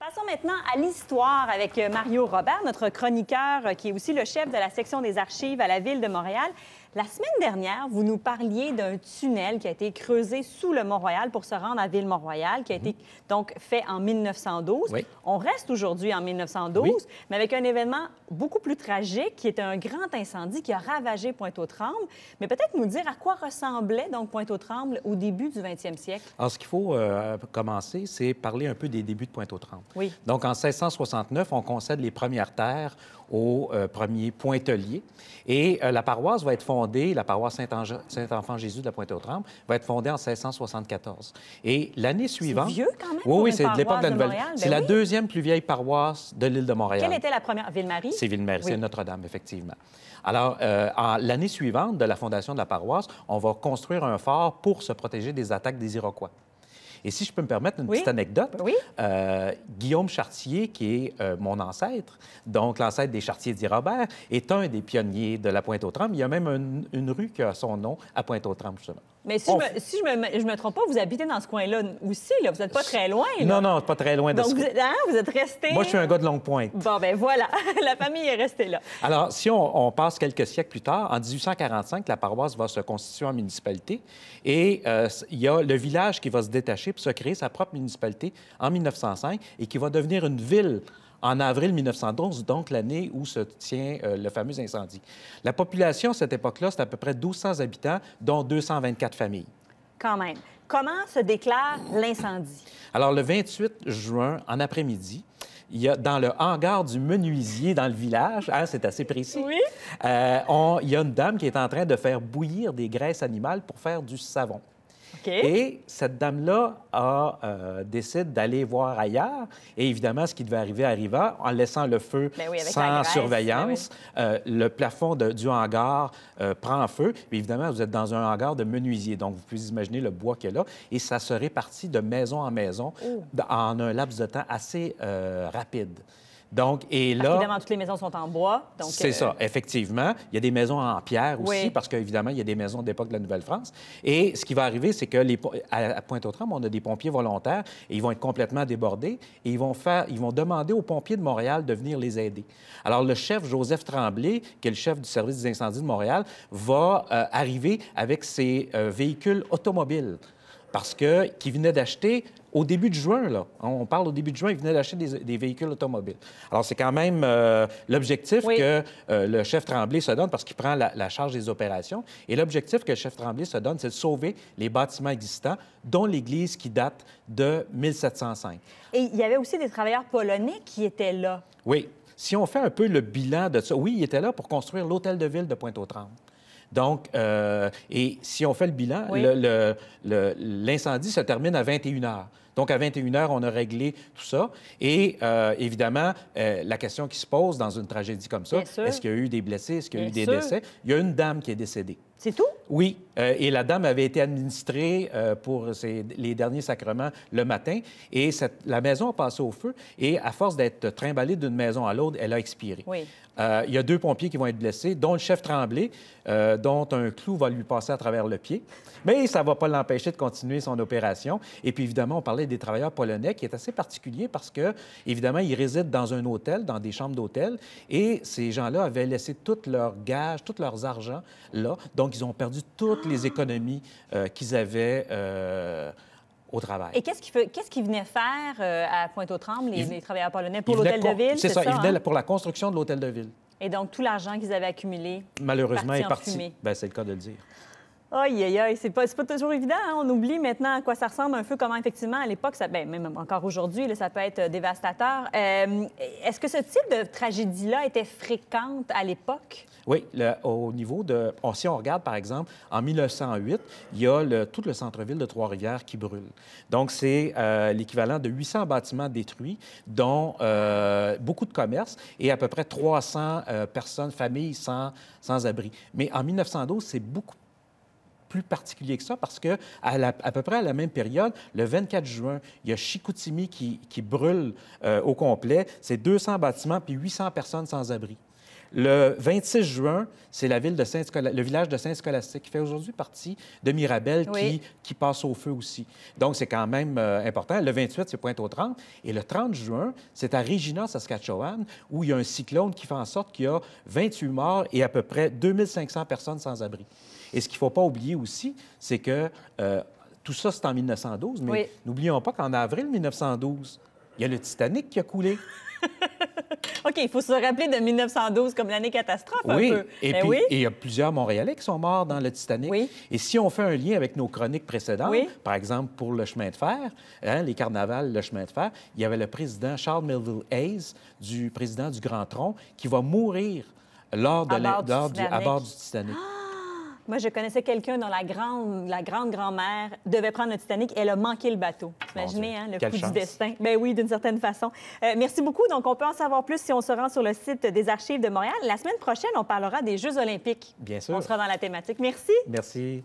Passons maintenant à l'histoire avec euh, Mario Robert, notre chroniqueur euh, qui est aussi le chef de la section des archives à la Ville de Montréal. La semaine dernière, vous nous parliez d'un tunnel qui a été creusé sous le Mont-Royal pour se rendre à Ville-Mont-Royal, qui a été mhm. donc fait en 1912. On reste aujourd'hui en 1912, mais avec un événement beaucoup plus tragique, qui est un grand incendie qui a ravagé Pointe-aux-Trembles. Mais peut-être nous dire à quoi ressemblait donc Pointe-aux-Trembles au début du 20e siècle. Alors, ce qu'il faut euh, commencer, c'est parler un peu des débuts de Pointe-aux-Trembles. Oui. Donc, en 1669, on concède les premières terres au euh, premier pointelier. Et euh, la paroisse va être fondée, la paroisse Saint-Enfant-Jésus de la Pointe-aux-Trembles, va être fondée en 1674. Et l'année suivante... C'est Oui, oui, c'est de l'époque de ben la Nouvelle. C'est la deuxième plus vieille paroisse de l'île de Montréal. Quelle était la première? Ville-Marie? C'est Ville-Marie, c'est Notre-Dame, effectivement. Alors, euh, l'année suivante de la fondation de la paroisse, on va construire un fort pour se protéger des attaques des Iroquois. Et si je peux me permettre une petite anecdote, euh, Guillaume Chartier, qui est euh, mon ancêtre, donc l'ancêtre des Chartiers dirobert est un des pionniers de la Pointe-aux-Trembles. Il y a même une rue qui a son nom à Pointe-aux-Trembles, justement. Mais si, je, me, me, trompe pas, vous habitez dans ce coin-là aussi, là. Vous n'êtes pas très loin, Non, Non, non, pas très loin de Donc, hein, vous, êtes, resté... Moi, je suis un gars de longue pointe. Bon, ben voilà. la famille est restée là. Alors, si on, passe quelques siècles plus tard, en 1845, la paroisse va se constituer en municipalité et euh, il y a le village qui va se détacher se créer sa propre municipalité en 1905 et qui va devenir une ville en avril 1912, donc l'année où se tient euh, le fameux incendie. La population à cette époque-là, c'est à peu près 1200 habitants, dont 224 familles. Quand même. Comment se déclare l'incendie? Alors, le 28 juin, en après-midi, il y a dans le hangar du menuisier dans le village, hein, c'est assez précis, euh, il y a une dame qui est en train de faire bouillir des graisses animales pour faire du savon. Et cette dame-là euh, décide d'aller voir ailleurs. Et évidemment, ce qui devait arriver arriva en laissant le feu ben sans surveillance. Ben euh, le plafond du hangar euh, prend feu. Et évidemment, vous êtes dans un hangar de menuisier. Donc, vous pouvez imaginer le bois qu'il y a là. Et ça se répartit de maison en maison oh. en un laps de temps assez rapide. Donc, et là. Évidemment, toutes les maisons sont en bois. C'est euh, ça, effectivement. Il y a des maisons en pierre aussi, parce qu'évidemment, il y a des maisons d'époque de la Nouvelle-France. Et ce qui va arriver, c'est que les, à Pointe-aux-Trembles, on a des pompiers volontaires et ils vont être complètement débordés et ils vont, faire, ils vont demander aux pompiers de Montréal de venir les aider. Alors, le chef Joseph Tremblay, qui est le chef du service des incendies de Montréal, va euh, arriver avec ses euh, véhicules automobiles parce que qui venait d'acheter au début de juin, là. On parle au début de juin, ils venaient d'acheter des, véhicules automobiles. Alors, c'est quand même euh, l'objectif que euh, le chef Tremblay se donne, parce qu'il prend la, charge des opérations. Et l'objectif que le chef Tremblay se donne, c'est de sauver les bâtiments existants, dont l'église qui date de 1705. Et il y avait aussi des travailleurs polonais qui étaient là. Oui. Si on fait un peu le bilan de ça, oui, ils étaient là pour construire l'hôtel de ville de Pointe-aux-Trembles. Donc, euh, et si on fait le bilan, l'incendie se termine à 21 heures. Donc, à 21 h, on a réglé tout ça. Et euh, évidemment, euh, la question qui se pose dans une tragédie comme ça, est-ce qu'il y a eu des blessés, est-ce qu'il y a eu des décès? Il y a une dame qui est décédée. C'est tout? Oui. Euh, et la dame avait été administrée pour les derniers sacrements le matin. Et cette, la maison a passé au feu. Et à force d'être trimballée d'une maison à l'autre, elle a expiré. Oui. il y a deux pompiers qui vont être blessés, dont le chef Tremblay, dont un clou va lui passer à travers le pied. Mais ça ne va pas l'empêcher de continuer son opération. Et puis, évidemment, on parlait des travailleurs polonais, qui est assez particulier parce que, évidemment, ils résident dans un hôtel, dans des chambres d'hôtel, et ces gens-là avaient laissé tous leurs gages, tous leurs argent là. Donc, ils ont perdu toutes les économies euh, qu'ils avaient. Euh, au travail. Et qu'est-ce qu'ils qu'est-ce venaient faire euh, à Pointe-aux-Trembles, les, travailleurs polonais, pour l'hôtel de ville? C'est ça, ils venaient hein? pour la construction de l'hôtel de ville. Et donc, tout l'argent qu'ils avaient accumulé. Malheureusement, est parti. Ben, c'est le cas de le dire. Aïe, aïe, aïe, c'est pas, pas toujours évident. Hein. On oublie maintenant à quoi ça ressemble un feu, comment effectivement à l'époque, ça, ben, même encore aujourd'hui, ça peut être euh, dévastateur. Euh, est-ce que ce type de tragédie-là était fréquente à l'époque? Oui, au niveau de... Oh, si on regarde, par exemple, en 1908, il y a tout le centre-ville de Trois-Rivières qui brûle. Donc, c'est euh, l'équivalent de 800 bâtiments détruits, dont beaucoup de commerces et à peu près 300 personnes, familles sans, sans abri. Mais en 1912, c'est beaucoup plus particulier que ça parce que à, à, peu près à la même période, le 24 juin, il y a Chicoutimi qui, brûle euh, au complet. C'est 200 bâtiments puis 800 personnes sans abri. Le 26 juin, c'est la ville de Saint le village de Saint-Scolastique qui fait aujourd'hui partie de Mirabel qui, passe au feu aussi. Donc, c'est quand même euh, important. Le 28, c'est pointe au 30. Et le 30 juin, c'est à Regina, Saskatchewan, où il y a un cyclone qui fait en sorte qu'il y a 28 morts et à peu près 2500 personnes sans abri. Et ce qu'il ne faut pas oublier aussi, c'est que euh, tout ça, c'est en 1912, mais n'oublions pas qu'en avril 1912, il y a le Titanic qui a coulé. OK, il faut se rappeler de 1912 comme l'année catastrophe un peu. Et ben puis, oui, il y a plusieurs Montréalais qui sont morts dans le Titanic. Et si on fait un lien avec nos chroniques précédentes, par exemple pour le chemin de fer, hein, les carnavals, le chemin de fer, il y avait le président Charles Melville Hayes, du président du Grand Tronc, qui va mourir lors de à, du, à bord du Titanic. Ah! Moi, je connaissais quelqu'un dont la grande, la grande grand-mère devait prendre le Titanic. Elle a manqué le bateau. Imaginez, hein, le coup du destin. Ben oui, d'une certaine façon. Euh, merci beaucoup. Donc, on peut en savoir plus si on se rend sur le site des Archives de Montréal. La semaine prochaine, on parlera des Jeux olympiques. Bien sûr. On sera dans la thématique. Merci. Merci.